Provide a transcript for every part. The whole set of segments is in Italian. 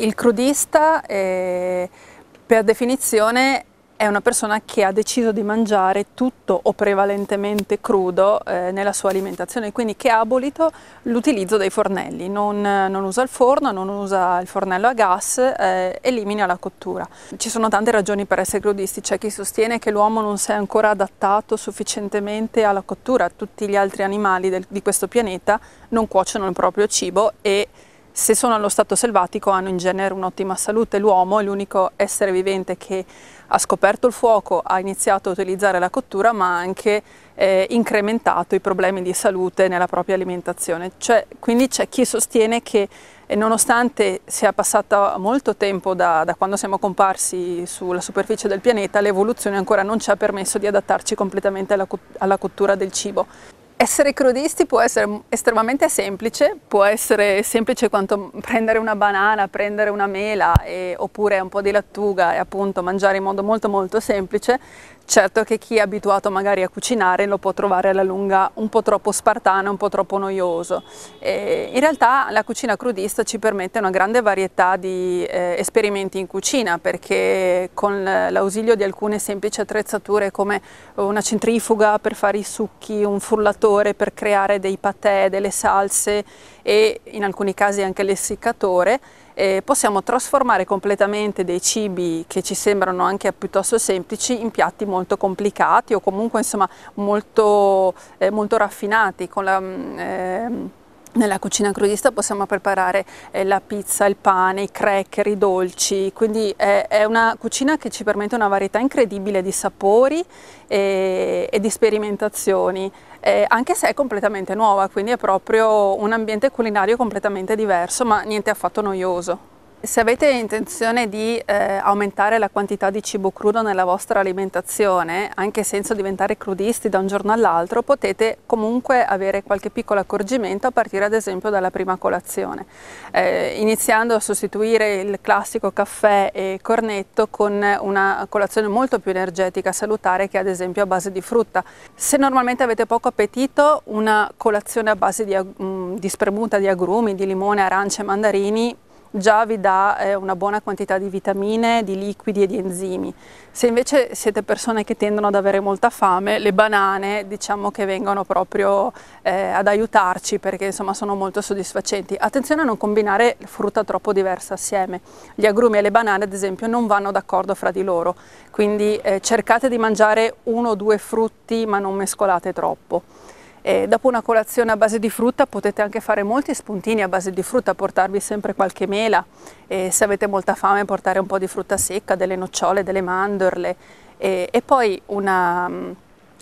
Il crudista eh, per definizione è una persona che ha deciso di mangiare tutto o prevalentemente crudo eh, nella sua alimentazione, quindi che ha abolito l'utilizzo dei fornelli, non, non, usa il forno, non usa il fornello a gas, eh, elimina la cottura. Ci sono tante ragioni per essere crudisti, c'è chi sostiene che l'uomo non si è ancora adattato sufficientemente alla cottura, tutti gli altri animali del, di questo pianeta non cuociono il proprio cibo e se sono allo stato selvatico hanno in genere un'ottima salute. L'uomo è l'unico essere vivente che ha scoperto il fuoco, ha iniziato a utilizzare la cottura, ma ha anche eh, incrementato i problemi di salute nella propria alimentazione. Cioè, quindi c'è chi sostiene che eh, nonostante sia passato molto tempo da, da quando siamo comparsi sulla superficie del pianeta, l'evoluzione ancora non ci ha permesso di adattarci completamente alla, alla cottura del cibo. Essere crudisti può essere estremamente semplice, può essere semplice quanto prendere una banana, prendere una mela e, oppure un po' di lattuga e appunto mangiare in modo molto molto semplice, Certo che chi è abituato magari a cucinare lo può trovare alla lunga un po' troppo spartano, un po' troppo noioso. E in realtà la cucina crudista ci permette una grande varietà di eh, esperimenti in cucina perché con l'ausilio di alcune semplici attrezzature come una centrifuga per fare i succhi, un frullatore per creare dei patè, delle salse e in alcuni casi anche l'essiccatore, eh, possiamo trasformare completamente dei cibi che ci sembrano anche piuttosto semplici in piatti molto complicati o comunque insomma molto, eh, molto raffinati con la... Eh, nella cucina crudista possiamo preparare eh, la pizza, il pane, i cracker, i dolci, quindi eh, è una cucina che ci permette una varietà incredibile di sapori e, eh, e di sperimentazioni, eh, anche se è completamente nuova, quindi è proprio un ambiente culinario completamente diverso, ma niente affatto noioso. Se avete intenzione di eh, aumentare la quantità di cibo crudo nella vostra alimentazione, anche senza diventare crudisti da un giorno all'altro, potete comunque avere qualche piccolo accorgimento a partire ad esempio dalla prima colazione, eh, iniziando a sostituire il classico caffè e cornetto con una colazione molto più energetica, salutare che è ad esempio a base di frutta. Se normalmente avete poco appetito, una colazione a base di, di spremuta di agrumi, di limone, arance, mandarini già vi dà eh, una buona quantità di vitamine, di liquidi e di enzimi. Se invece siete persone che tendono ad avere molta fame, le banane diciamo che vengono proprio eh, ad aiutarci perché insomma sono molto soddisfacenti. Attenzione a non combinare frutta troppo diversa assieme. Gli agrumi e le banane ad esempio non vanno d'accordo fra di loro, quindi eh, cercate di mangiare uno o due frutti ma non mescolate troppo. E dopo una colazione a base di frutta potete anche fare molti spuntini a base di frutta, portarvi sempre qualche mela e se avete molta fame portare un po' di frutta secca, delle nocciole, delle mandorle e, e poi una mm,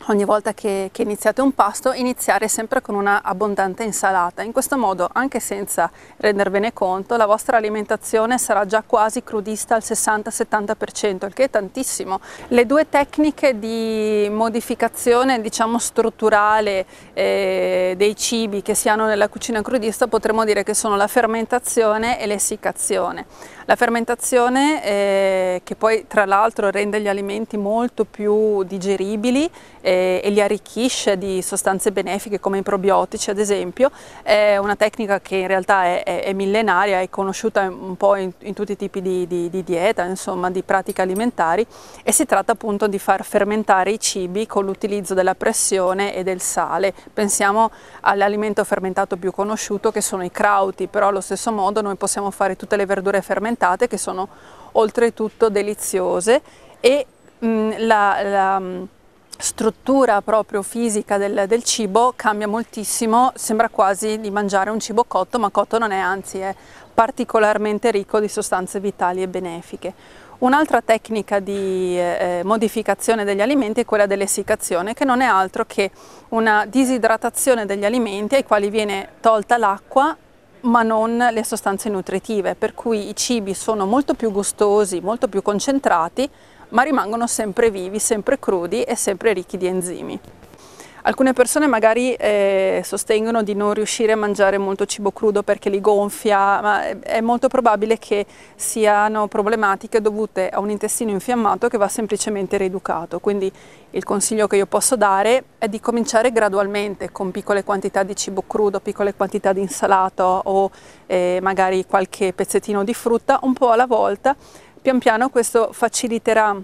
ogni volta che, che, iniziate un pasto iniziare sempre con una abbondante insalata. In questo modo, anche senza rendervene conto, la vostra alimentazione sarà già quasi crudista al 60-70%, il che è tantissimo. Le due tecniche di modificazione, diciamo, strutturale eh, dei cibi che si hanno nella cucina crudista potremmo dire che sono la fermentazione e l'essiccazione. La fermentazione, eh, che poi tra l'altro rende gli alimenti molto più digeribili, eh, e li arricchisce di sostanze benefiche come i probiotici ad esempio, è una tecnica che in realtà è, è, è millenaria, è conosciuta un po' in, in tutti i tipi di, di, di, dieta, insomma di pratiche alimentari e si tratta appunto di far fermentare i cibi con l'utilizzo della pressione e del sale. Pensiamo all'alimento fermentato più conosciuto che sono i crauti, però allo stesso modo noi possiamo fare tutte le verdure fermentate che sono oltretutto deliziose e mh, la, la struttura proprio fisica del, del, cibo cambia moltissimo, sembra quasi di mangiare un cibo cotto, ma cotto non è, anzi è particolarmente ricco di sostanze vitali e benefiche. Un'altra tecnica di eh, eh modificazione degli alimenti è quella dell'essiccazione, che non è altro che una disidratazione degli alimenti ai quali viene tolta l'acqua ma non le sostanze nutritive, per cui i cibi sono molto più gustosi, molto più concentrati, ma rimangono sempre vivi, sempre crudi e sempre ricchi di enzimi. Alcune persone magari eh, sostengono di non riuscire a mangiare molto cibo crudo perché li gonfia, ma è molto probabile che siano problematiche dovute a un intestino infiammato che va semplicemente rieducato. Quindi il consiglio che io posso dare è di cominciare gradualmente con piccole quantità di cibo crudo, piccole quantità di insalato o eh, magari qualche pezzettino di frutta un po' alla volta Pian piano questo faciliterà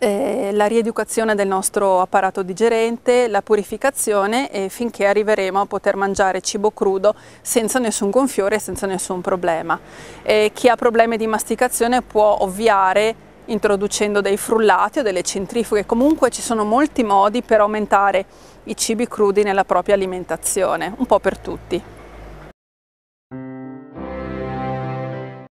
eh, la rieducazione del nostro apparato digerente, la purificazione e finché arriveremo a poter mangiare cibo crudo senza nessun gonfiore, senza nessun problema. E chi ha problemi di masticazione può ovviare introducendo dei frullati o delle centrifughe, comunque ci sono molti modi per aumentare i cibi crudi nella propria alimentazione, un po' per tutti.